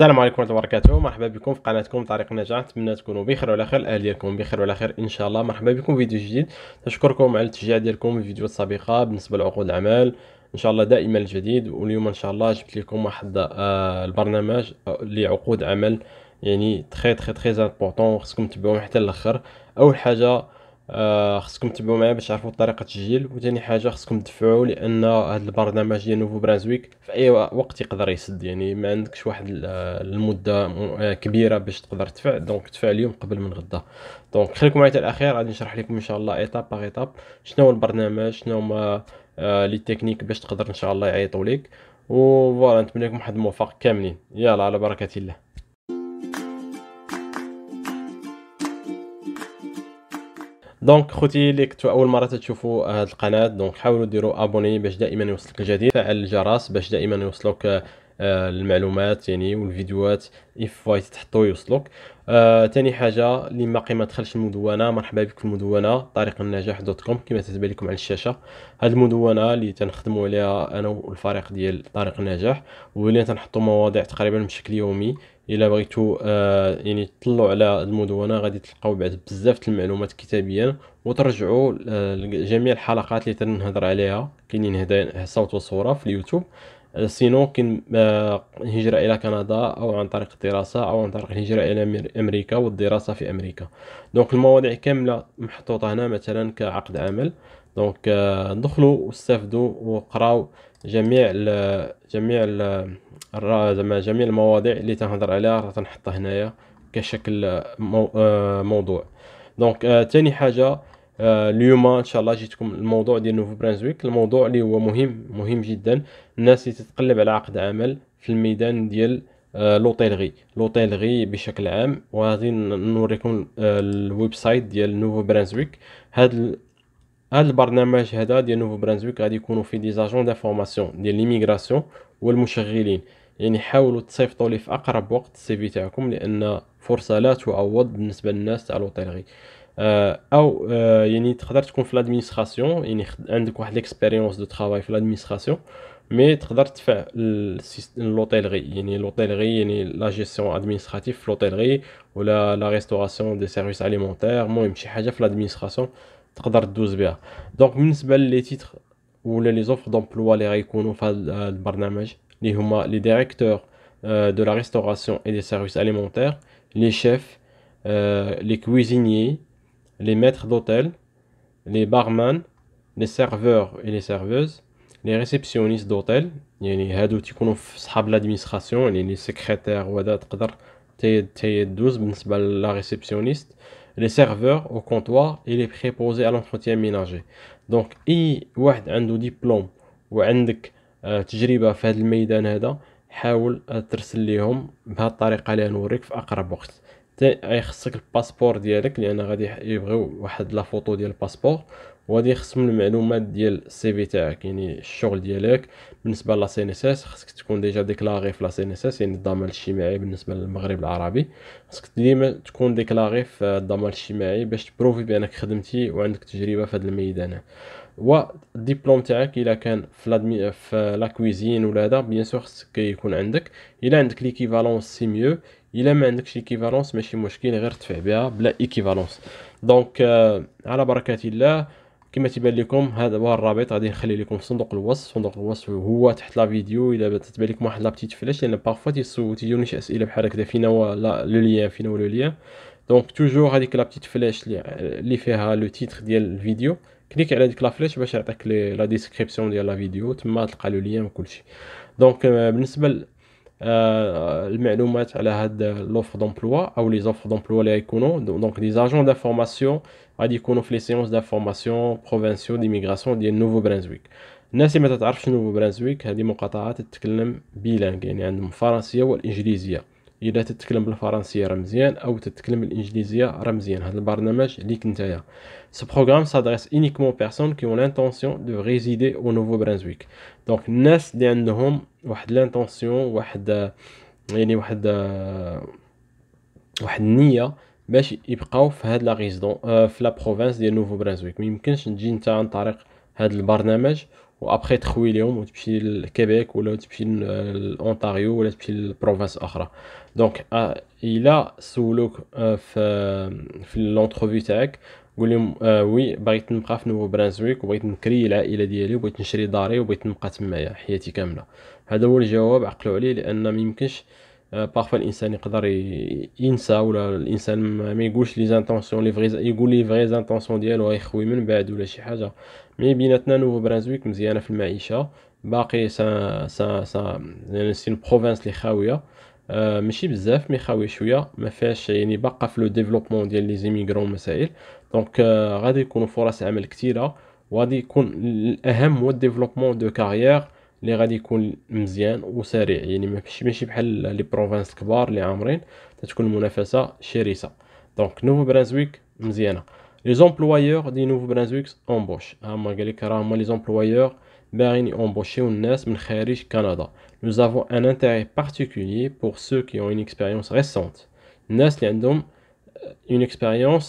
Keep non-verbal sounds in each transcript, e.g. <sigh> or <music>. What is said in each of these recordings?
السلام عليكم ورحمه الله وبركاته مرحبا بكم في قناتكم طريق النجاح نتمنى تكونوا بخير وعلى خير آه، ديالكم بخير وعلى خير ان شاء الله مرحبا بكم فيديو جديد نشكركم على التشجيع ديالكم في الفيديوهات السابقه بالنسبه لعقود الاعمال ان شاء الله دائما الجديد واليوم ان شاء الله جبت لكم واحد آه، البرنامج آه، لعقود عمل يعني تخي تخي تخي امبورطون خصكم تبعوه حتى الاخر اول حاجه آه، خصكم تبعوا معايا باش تعرفوا طريقه التسجيل وثاني حاجه خصكم تدفعوا لان هذا البرنامج ديال نوفو برانزويك في اي وقت يقدر يسد يعني ما عندكش واحد المده آه، كبيره باش تقدر تدفع دونك تدفع اليوم قبل من غدا دونك خليكم معايا حتى الاخير غادي نشرح لكم ان شاء الله ايتاب باغ ايتاب شنو هو البرنامج شنو هما آه، لي تكنيك باش تقدر ان شاء الله يعيطوا لك وفوالا نتمنى لكم واحد الموفق كاملين يلا على بركه الله دونك خوتي اللي كنتو اول مره تشوفوا هذه القناه دونك حاولوا ديروا ابوني باش دائما يوصلك الجديد فعل الجرس باش دائما يوصلك آه، المعلومات يعني والفيديوهات اف فايت تحطو يوصلوك ثاني آه حاجه اللي ما ما دخلش المدونه مرحبا بك في المدونه طريق النجاح دوت كوم كما تتبان لكم على الشاشه هذه المدونه اللي تنخدموا عليها انا والفريق ديال طريق النجاح واللي تنحطوا مواضيع تقريبا بشكل يومي الا بغيتو آه يعني تطلعوا على المدونه غادي تلقاو بعد بزاف المعلومات كتابيا وترجعوا آه، لجميع الحلقات اللي تنهضر عليها كاينين صوت وصوره في اليوتيوب سينو كاين الهجرة آه، إلى كندا أو عن طريق الدراسة أو عن طريق الهجرة إلى أمريكا والدراسة في أمريكا دونك المواضيع كاملة محطوطة هنا مثلا كعقد عمل دونك آه، دخلوا واستفدوا وقراو جميع الـ جميع الـ زعما جميع المواضيع اللي تنهضر عليها راه تنحطها هنايا كشكل مو آه، موضوع دونك ثاني حاجه آه، اليوم ان شاء الله جيتكم الموضوع ديال نوفو برانزويك الموضوع اللي هو مهم مهم جدا الناس اللي تتقلب على عقد عمل في الميدان ديال آه، لوتيلغي لوتيلغي بشكل عام وغادي نوريكم آه، الويب سايت ديال نوفو برانزويك هاد هاد البرنامج هذا ديال نوفو برانزويك غادي يكونوا فيه دي زاجون دافورماسيون ديال ليميغراسيون والمشغلين يعني حاولوا تصيفطوا لي في اقرب وقت السي في تاعكم لان فرصه لا تعوض بالنسبه للناس تاع لوتيلغي il y a ni tracards l'administration il y a de travail l'administration mais tracards l'hôtellerie il y a l'hôtellerie il y la gestion administrative l'hôtellerie ou la restauration des services alimentaires moi je cherche l'administration donc les titres ou les offres d'emploi les directeurs euh, de la restauration et des services alimentaires les chefs euh, les cuisiniers les maîtres d'hôtel, les barman, les serveurs et les serveuses, les réceptionnistes d'hôtel, les de qui l'administration, les secrétaires ou d'autres, la réceptionniste, les serveurs au comptoir et les préposés à l'entretien ménager. Donc, il un diplôme ou un euh, تجربة غيخصك الباسبور ديالك لان غادي يبغيو واحد لا فوتو ديال الباسبور وغادي يخصم المعلومات ديال السي في تاعك يعني الشغل ديالك بالنسبه لا سي ان اس اس خصك تكون ديجا ديكلاغي في لا سي ان اس اس يعني الضمان الاجتماعي بالنسبه للمغرب العربي خصك ديما تكون ديكلاغي في الضمان الاجتماعي باش تبروفي بانك خدمتي وعندك تجربه في هذا الميدان و الدبلوم تاعك الا كان في في لا كويزين ولا هذا بيان سور خصك يكون عندك الا عندك ليكيفالونس سي ميو الا ما عندكش ايكيفالونس ماشي مشكل غير تدفع بها بلا ايكيفالونس دونك آه على بركه الله كما تيبان لكم هذا هو الرابط غادي نخلي لكم في صندوق الوصف صندوق الوصف هو تحت لا فيديو الا تتبان لكم واحد لابتيت فلاش لان بارفوا تيسولو تيجوني شي اسئله بحال هكذا فينا هو لو ليان فينا هو لو ليان دونك توجور هذيك لابتيت فلاش اللي فيها لو تيتر ديال الفيديو كليك على ديك لافلاش باش يعطيك لا ديسكريبسيون ديال لا فيديو تما تلقى لو ليان وكلشي دونك آه، بالنسبه آه، المعلومات على هاد لوفر دومبلوا او لي زوفر دومبلوا اللي غيكونوا دونك دي زاجون دافورماسيون غادي يكونوا في لي سيونس دافورماسيون بروفانسيو ديميغراسيون ديال نوفو برانزويك الناس اللي ما تتعرفش نوفو برانزويك هذه مقاطعه تتكلم بيلانغ يعني عندهم الفرنسيه والانجليزيه الا تتكلم بالفرنسيه راه مزيان او تتكلم الانجليزيه راه مزيان هذا البرنامج ليك نتايا سو بروغرام سادريس uniquement بيرسون كي اون لانتونسيون دو ريزيدي او نوفو برانزويك دونك الناس اللي عندهم واحد لانتونسيون واحد يعني واحد واحد النيه باش يبقاو في هاد لا آه، ريزيدون في لا بروفانس ديال نوفو برانزويك ما يمكنش نجي نتا عن طريق هاد البرنامج وابخي تخوي ليهم وتمشي لكيبيك ولا تمشي لأونتاريو ولا تمشي لبروفانس اخرى دونك الا سولوك في في لونتروفي تاعك قول لهم وي بغيت نبقى في نوفو برانزويك وبغيت نكري العائله ديالي وبغيت نشري داري وبغيت نبقى تمايا حياتي كامله هذا هو الجواب عقلوا عليه لان ما يمكنش بارفوا euh, الانسان يقدر ينسى ولا الانسان ما يقولش لي زانتونسيون لي فريز يقول لي فريز زانتونسيون ديالو يخوي من بعد ولا شي حاجه مي بيناتنا نوفو برانزويك مزيانه في المعيشه باقي سا سا سا يعني سي بروفانس لي خاويه euh, ماشي بزاف مي خاوي شويه ما فيهاش يعني باقا في لو ديفلوبمون ديال لي زيميغرون مسائل دونك غادي يكونوا فرص عمل كثيره وغادي يكون الاهم هو الديفلوبمون دو كارير Les غادي يكون مزيان وسريع يعني ماشي ماشي بحال لي بروفانس الكبار اللي عامرين تتكون المنافسه شرسه دونك nous avons un intérêt particulier pour ceux qui ont une expérience récente une expérience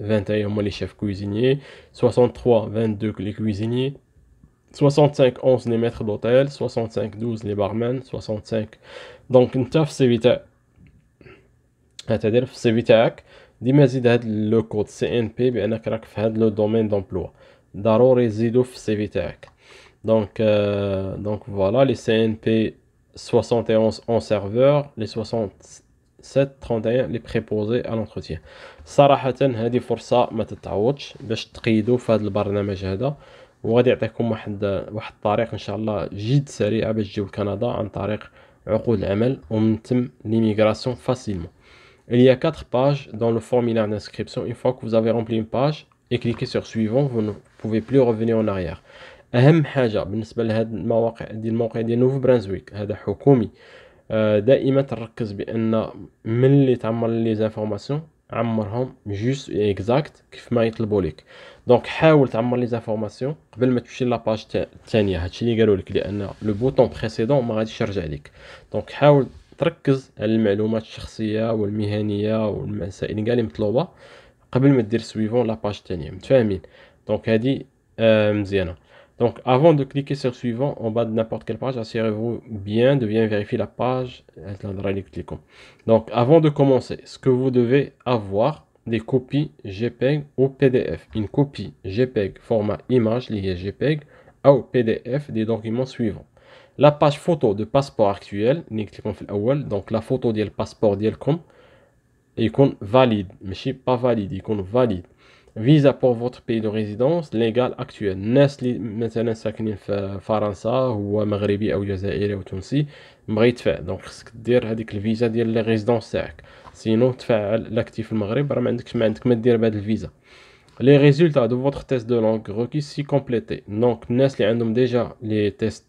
21 les chefs cuisiniers, 63 22 les cuisiniers, 65 11 les maîtres d'hôtel, 65 12 les barmen, 65 donc une taf c'est vite à dire c'est vite في تاعك ديما زيد هاد cnp كود سي ان بي بانك راك في ضروري 71 en serveur, les 60 7 لي بريبوزي ا لونتروتيان صراحه هذه فرصه ما تتعوضش باش تقيدوا في هذا البرنامج هذا وغادي يعطيكم واحد واحد الطريق ان شاء الله جد سريعه باش تجيو لكندا عن طريق عقود العمل ومن ثم ليميغراسيون فاسيلمون Il y a 4 pages dans le formulaire d'inscription. Une fois que vous avez rempli une page et cliquez sur suivant, vous ne pouvez plus revenir en arrière. اهم حاجه بالنسبه لهاد المواقع ديال الموقع ديال نوفو برانزويك هذا حكومي آه، دائما تركز بان ملي تعمر لي زانفورماسيون عمرهم جوست اكزاكت كيف ما يطلبوا لك دونك حاول تعمر لي زانفورماسيون قبل ما تمشي لاباج الثانيه هادشي اللي قالوا لك لان لو بوطون بريسيدون ما غاديش يرجع ليك دونك حاول تركز على المعلومات الشخصيه والمهنيه والمسائل كاع قال مطلوبه قبل ما دير سويفون لاباج الثانيه متفاهمين دونك هادي آه، مزيانه Donc avant de cliquer sur suivant en bas de n'importe quelle page, assurez-vous bien de bien vérifier la page. Donc avant de commencer, ce que vous devez avoir des copies JPEG e ou PDF. Une copie JPEG e format image liée JPEG e ou PDF des documents suivants. La page photo de passeport actuel, donc la photo du passeport il il valide, mais je pas valide, il valide visa pour votre pays de résidence légal actuel. Les gens qui sont en France, ou en Maghreb, ou en Zaire, ou en Tunisie, sont en Donc, ce que dire que le visa de la résidence. Sinon, tu fais l'actif Maghreb, ne peux pas dire le visa. Les résultats de votre test de langue requis sont complétés. Donc, les a qui ont déjà les tests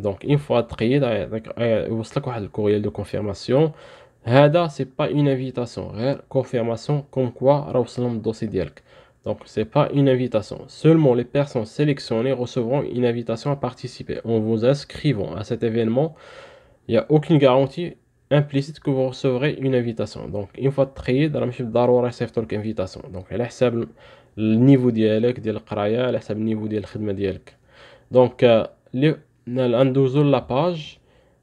Donc, une fois traité, euh, euh, vous يوصلك le courriel de confirmation. pas une invitation, une hein? une confirmation كونفيرماسيون كوم كوا راه وصلهم الدوسي ديالك Donc, ce n'est pas une invitation. Seulement les personnes sélectionnées recevront une invitation à participer. En vous inscrivant à cet événement, il n'y a aucune garantie implicite que vous recevrez une invitation. Donc, une fois traité, dans la de d'arora, invitation. Donc, à le niveau dialect, de la le niveau de Donc, euh, les ندوزو لاباج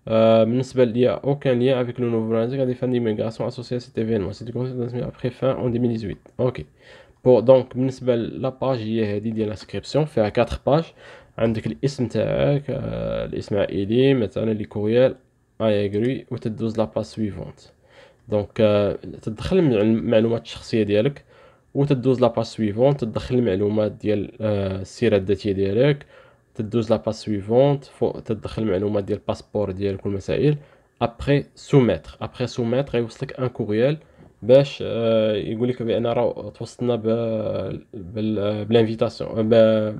آه، بالنسبه ليا اوكان ليا افيك لو نوفو برانزيك غادي فان ديميغاسيون ميغراسيون اسوسي سيت ايفينمون سيت كونسيرنسمي ابخي فان اون 2018 اوكي بون دونك بالنسبه لاباج هي هادي ديال لاسكريبسيون فيها 4 باج عندك الاسم تاعك آه، الاسم عائلي مثلا لي كوريال اي ايغري وتدوز باج سويفونت دونك تدخل المعلومات الشخصيه ديالك وتدوز باج سويفونت تدخل المعلومات ديال آه، السيره الذاتيه ديالك تدوز لاباس سويفونت تدخل المعلومات ديال الباسبور ديالك والمسائل ابخي سوميتر ابخي سوميتر غيوصلك ان كوريال باش آه، يقول لك بان راه توصلنا بالانفيتاسيون آه،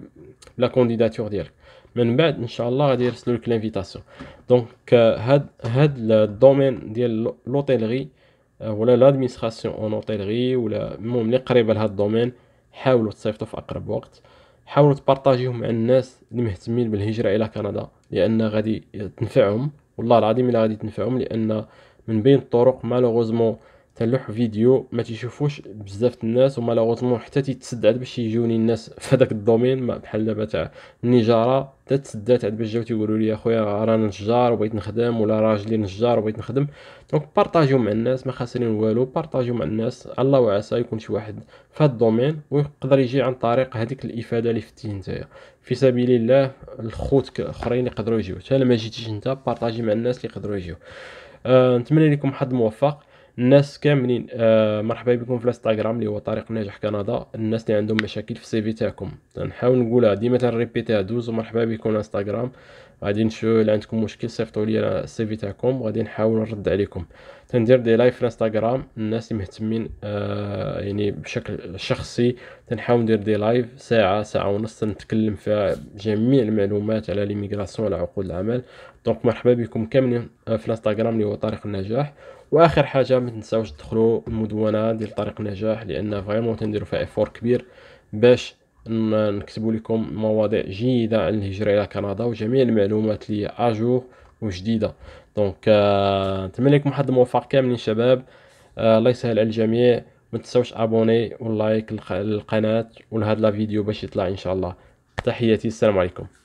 بلا كونديداتور ديالك من بعد ان شاء الله غادي يرسلوا لك لانفيتاسيون آه، دونك هاد هاد الدومين ديال لوتيلغي ولا لادمينستراسيون اون اوتيلغي ولا المهم اللي قريبه لهاد الدومين حاولوا تصيفطوا في اقرب وقت حاولوا تبارطاجيهم مع الناس اللي مهتمين بالهجره الى كندا لان غادي تنفعهم والله العظيم الا غادي تنفعهم لان من بين الطرق مالوغوزمون تلوح فيديو ما تيشوفوش بزاف الناس لاغوتمون حتى تيتسد عاد باش يجوني الناس <laughs> في هذاك الدومين بحال دابا تاع النجاره حتى تسدات عاد باش جاو تيقولوا لي اخويا راه نجار وبغيت نخدم ولا راجلي نجار وبغيت نخدم دونك بارطاجيو مع الناس ما خاسرين والو بارطاجيو مع الناس الله وعسى يكون شي واحد في هذا الدومين ويقدر يجي عن طريق هذيك الافاده اللي فتي نتايا في سبيل الله الخوت اخرين يقدروا يجيو حتى ما جيتيش انت بارطاجي مع الناس اللي يقدروا يجيو أه نتمنى لكم حظ موفق الناس كاملين آه مرحبا بكم في الانستغرام اللي هو طريق ناجح كندا الناس اللي عندهم مشاكل في السيفي تاعكم نحاول نقولها ديما تنريبيتيها دوز مرحبا بكم الانستغرام غادي نشوف الا عندكم مشكل صيفطوا لي السيفي تاعكم وغادي نحاول نرد عليكم تندير دي لايف في الانستغرام الناس اللي مهتمين آه يعني بشكل شخصي تنحاول ندير دي لايف ساعه ساعه ونص نتكلم فيها جميع المعلومات على ليميغراسيون على عقود العمل دونك مرحبا بكم كاملين آه، في الانستغرام اللي هو طريق النجاح واخر حاجه ما تنساوش تدخلوا المدونه ديال طريق النجاح لان فريمون تنديروا فيها افور كبير باش نكتبوا لكم مواضيع جيده عن الهجره الى كندا وجميع المعلومات اللي اجور وجديده دونك euh, نتمنى آه لكم واحد الموفق كاملين شباب euh, الله يسهل على الجميع ما تنساوش ابوني ولايك للقناه ولهاد لا فيديو باش يطلع ان شاء الله تحياتي السلام عليكم